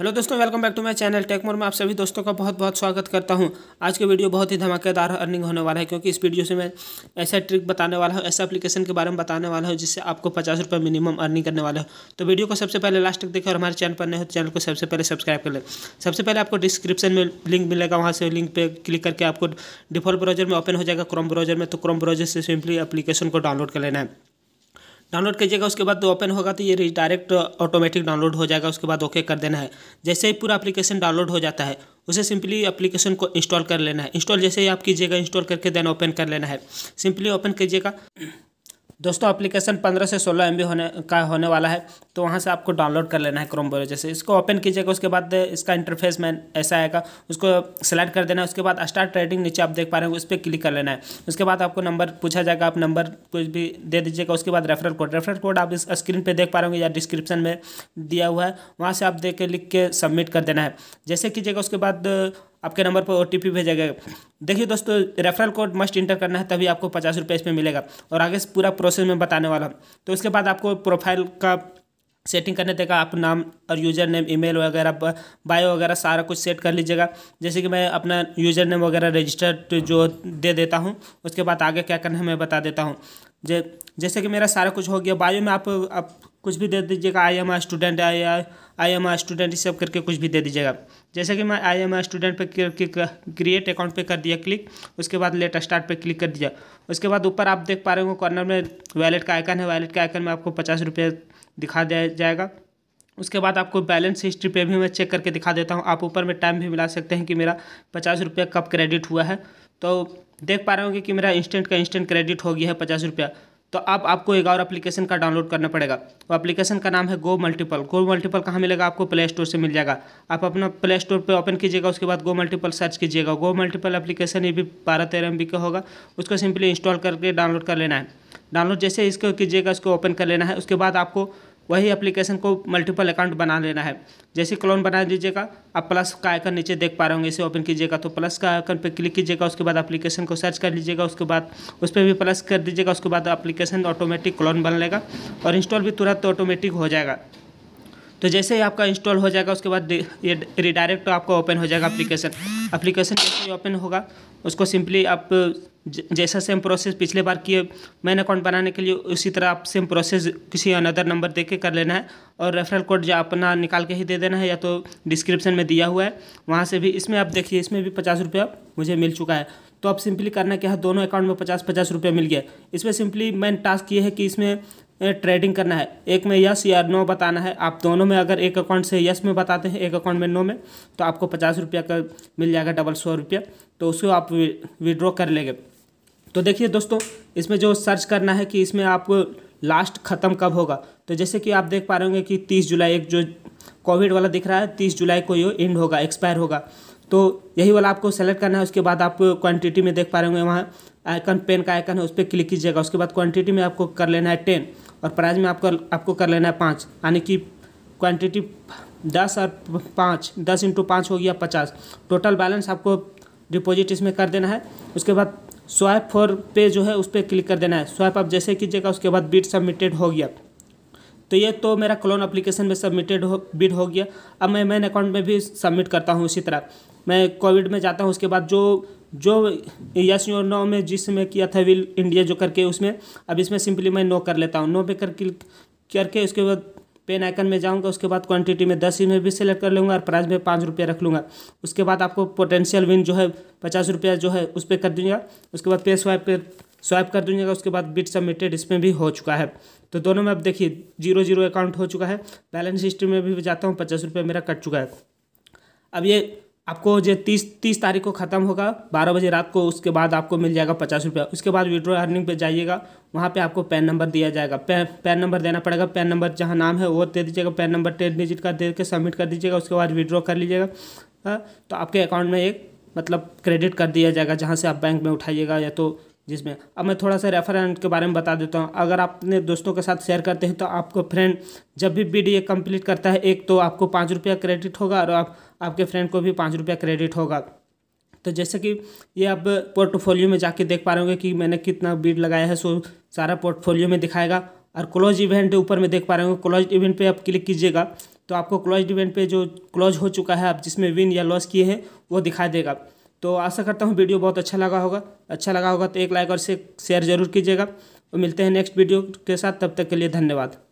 hello दोस्तों welcome back to my channel Techmore में आप सभी दोस्तों का बहुत बहुत स्वागत करता हूं आज के वीडियो बहुत ही धमाकेदार अर्निंग होने वाला है क्योंकि इस वीडियो से मैं ऐसा ट्रिक बताने वाला हूं ऐसा एप्लीकेशन के बारे में बताने वाला हूं जिससे आपको पचास रुपये मिनिमम अर्निंग करने वाला हो तो वीडियो को सबसे पहले लास्ट तक देखें और हमारे चैनल पर नहीं हो तो चैनल को सबसे पहले सब्सक्राइब कर लें सबसे पहले आपको डिस्क्रिप्शन में लिंक मिलेगा वहाँ से लिंक पर क्लिक करके आपको डिफॉल्ट ब्राउजर में ओपन हो जाएगा क्रोम ब्राउजर में तो क्रोम ब्राउजर से सिंपली एप्लीकेशन को डाउनलोड कर लेना है डाउनलोड कीजिएगा उसके बाद ओपन होगा तो ये डायरेक्ट ऑटोमेटिक डाउनलोड हो जाएगा उसके बाद ओके कर देना है जैसे ही पूरा एप्लीकेशन डाउनलोड हो जाता है उसे सिंपली एप्लीकेशन को इंस्टॉल कर लेना है इंस्टॉल जैसे ही आप कीजिएगा इंस्टॉल करके देन ओपन कर लेना है सिंपली ओपन कीजिएगा दोस्तों एप्लीकेशन पंद्रह से सोलह एम होने का होने वाला है तो वहाँ से आपको डाउनलोड कर लेना है क्रोम ब्रोजर से इसको ओपन कीजिएगा उसके बाद इसका इंटरफेस में ऐसा आएगा उसको सेलेक्ट कर देना है उसके बाद स्टार्ट ट्रेडिंग नीचे आप देख पा रहे हैं उस पर क्लिक कर लेना है उसके बाद आपको नंबर पूछा जाएगा आप नंबर कुछ भी दे दीजिएगा उसके बाद रेफरल कोड रेफरल कोड आप इस स्क्रीन पर देख पा रहे होंगे या डिस्क्रिप्शन में दिया हुआ है वहाँ से आप देख के लिख के सबमिट कर देना है जैसे कीजिएगा उसके बाद आपके नंबर पर ओ भेजा गया देखिए दोस्तों रेफरल कोड मस्ट इंटर करना है तभी आपको पचास रुपये इसमें मिलेगा और आगे पूरा प्रोसेस में बताने वाला हूँ तो उसके बाद आपको प्रोफाइल का सेटिंग करने देगा आप नाम और यूज़र नेम ईमेल वगैरह बायो वगैरह सारा कुछ सेट कर लीजिएगा जैसे कि मैं अपना यूज़र नेम वगैरह रजिस्टर्ड तो जो दे देता हूँ उसके बाद आगे क्या करना है मैं बता देता हूँ जे जैसे कि मेरा सारा कुछ हो गया बायो में आप, आप कुछ भी दे दीजिएगा I am I student I I am I student सब करके कुछ भी दे दीजिएगा जैसे कि मैं आई एम आई स्टूडेंट पे क्रिएट अकाउंट पे कर दिया क्लिक उसके बाद लेट स्टार्ट पे क्लिक कर दिया उसके बाद ऊपर आप देख पा रहे हो कॉर्नर में वैलेट का आइकन है वैलेट का आइकन में आपको पचास रुपये दिखा दिया जाएगा उसके बाद आपको बैलेंस हिस्ट्री पे भी मैं चेक करके दिखा देता हूँ आप ऊपर में टाइम भी मिला सकते हैं कि मेरा पचास रुपया कब क्रेडिट हुआ है तो देख पा रहे होंगे कि मेरा इंस्टेंट का इंस्टेंट क्रेडिट हो गया है पचास रुपया तो अब आपको एक और एप्लीकेशन का डाउनलोड करना पड़ेगा वो एप्लीकेशन का नाम है गो मल्टीपल गो मल्टीपल कहाँ मिलेगा आपको प्ले स्टोर से मिल जाएगा आप अपना प्ले स्टोर पर ओपन कीजिएगा उसके बाद गो मल्टीपल सर्च कीजिएगा गो मल्टीपल एप्लीकेशन ये भी बारह तेरह एम का होगा उसको सिंपली इंस्टॉल करके डाउनलोड कर लेना है डाउनलोड जैसे इसको कीजिएगा उसको ओपन कर लेना है उसके बाद आपको वही एप्लीकेशन को मल्टीपल अकाउंट बना लेना है जैसे क्लोन बना लीजिएगा आप प्लस का आइकन नीचे देख पा रहे होंगे इसे ओपन कीजिएगा तो प्लस का आइकन पर क्लिक कीजिएगा उसके बाद एप्लीकेशन को सर्च कर लीजिएगा उसके बाद उस पर भी प्लस कर दीजिएगा उसके बाद एप्लीकेशन ऑटोमेटिक क्लोन बन लेगा और इंस्टॉल भी तुरंत ऑटोमेटिक हो जाएगा तो जैसे ही आपका इंस्टॉल हो जाएगा उसके बाद ये रिडायरेक्ट आपका ओपन हो जाएगा एप्लीकेशन एप्लीकेशन जैसे ही ओपन होगा उसको सिंपली आप जैसा सेम प्रोसेस पिछले बार किए मैन अकाउंट बनाने के लिए उसी तरह आप सेम प्रोसेस किसी अनदर नंबर दे के कर लेना है और रेफरल कोड जो अपना निकाल के ही दे देना है या तो डिस्क्रिप्शन में दिया हुआ है वहाँ से भी इसमें आप देखिए इसमें भी पचास रुपया मुझे मिल चुका है तो आप सिंपली करना क्या है हाँ, दोनों अकाउंट में पचास पचास रुपया मिल गया इसमें सिंपली मैंने टास्क ये है कि इसमें ट्रेडिंग करना है एक में यस या नो बताना है आप दोनों में अगर एक अकाउंट से यस में बताते हैं एक अकाउंट में नो में तो आपको पचास रुपया का मिल जाएगा डबल सौ रुपया तो उसको आप विड्रॉ कर लेंगे तो देखिए दोस्तों इसमें जो सर्च करना है कि इसमें आपको लास्ट ख़त्म कब होगा तो जैसे कि आप देख पा रहे होंगे कि तीस जुलाई एक जो कोविड वाला दिख रहा है तीस जुलाई को ये एंड होगा एक्सपायर होगा तो यही वाला आपको सेलेक्ट करना है उसके बाद आप क्वांटिटी में देख पा रहे होंगे वहाँ आइकन पेन का आइकन है उस पर क्लिक कीजिएगा उसके बाद क्वांटिटी में आपको कर लेना है टेन और प्राइस में आपको आपको कर लेना है पाँच यानी कि क्वांटिटी दस और पाँच दस इंटू पाँच हो गया पचास टोटल बैलेंस आपको डिपॉजिट इसमें कर देना है उसके बाद स्वाइप फॉर पे जो है उस पर क्लिक कर देना है स्वाइप आप जैसे कीजिएगा उसके बाद बिट सबमिटेड हो गया तो ये तो मेरा क्लोन अप्लीकेशन में सबमिटेड हो बिट हो गया अब मैं मेन अकाउंट में भी सबमिट करता हूँ इसी तरह मैं कोविड में जाता हूँ उसके बाद जो जो यस और नो में जिसमें किया था विल इंडिया जो करके उसमें अब इसमें सिंपली मैं नो कर लेता हूँ नो पे कर क्लिक करके उसके बाद पेन आइकन में जाऊँगा उसके बाद क्वांटिटी में दस में भी सिलेक्ट कर लूँगा और प्राइस में पाँच रुपया रख लूँगा उसके बाद आपको पोटेंशियल विन जो है पचास रुपया जो है उस पर कर दूँगा उसके बाद पे स्वाइप पे स्वाइप कर दूंगा उसके बाद बिट सबमिटेड इसमें भी हो चुका है तो दोनों में अब देखिए जीरो जीरो अकाउंट हो चुका है बैलेंस हिस्ट्री में भी जाता हूँ पचास मेरा कट चुका है अब ये आपको जो तीस तीस तारीख को ख़त्म होगा बारह बजे रात को उसके बाद आपको मिल जाएगा पचास रुपया उसके बाद विड्रो अर्निंग पे जाइएगा वहाँ पे आपको पैन नंबर दिया जाएगा पैन पैन नंबर देना पड़ेगा पैन नंबर जहाँ नाम है वो दे दीजिएगा पैन नंबर टेन डिजिट का दे के सबमिट कर दीजिएगा उसके बाद विड्रॉ कर लीजिएगा हाँ, तो आपके अकाउंट में एक मतलब क्रेडिट कर दिया जाएगा जहाँ से आप बैंक में उठाइएगा या तो जिसमें अब मैं थोड़ा सा रेफरेंट के बारे में बता देता हूँ अगर आप अपने दोस्तों के साथ शेयर करते हैं तो आपको फ्रेंड जब भी बी डी कम्प्लीट करता है एक तो आपको पाँच रुपया क्रेडिट होगा और आप आपके फ्रेंड को भी पाँच रुपया क्रेडिट होगा तो जैसे कि ये आप पोर्टफोलियो में जाके देख पा रहे होंगे कि मैंने कितना बीड लगाया है सो सारा पोर्टफोलियो में दिखाएगा और क्लोज इवेंट ऊपर में देख पा रहे होंगे क्लोज इवेंट पे आप क्लिक कीजिएगा तो आपको क्लोज इवेंट पे जो क्लोज हो चुका है आप जिसमें विन या लॉस किए हैं वो दिखाई देगा तो आशा करता हूँ वीडियो बहुत अच्छा लगा होगा अच्छा लगा होगा तो एक लाइक और से शेयर जरूर कीजिएगा और तो मिलते हैं नेक्स्ट वीडियो के साथ तब तक के लिए धन्यवाद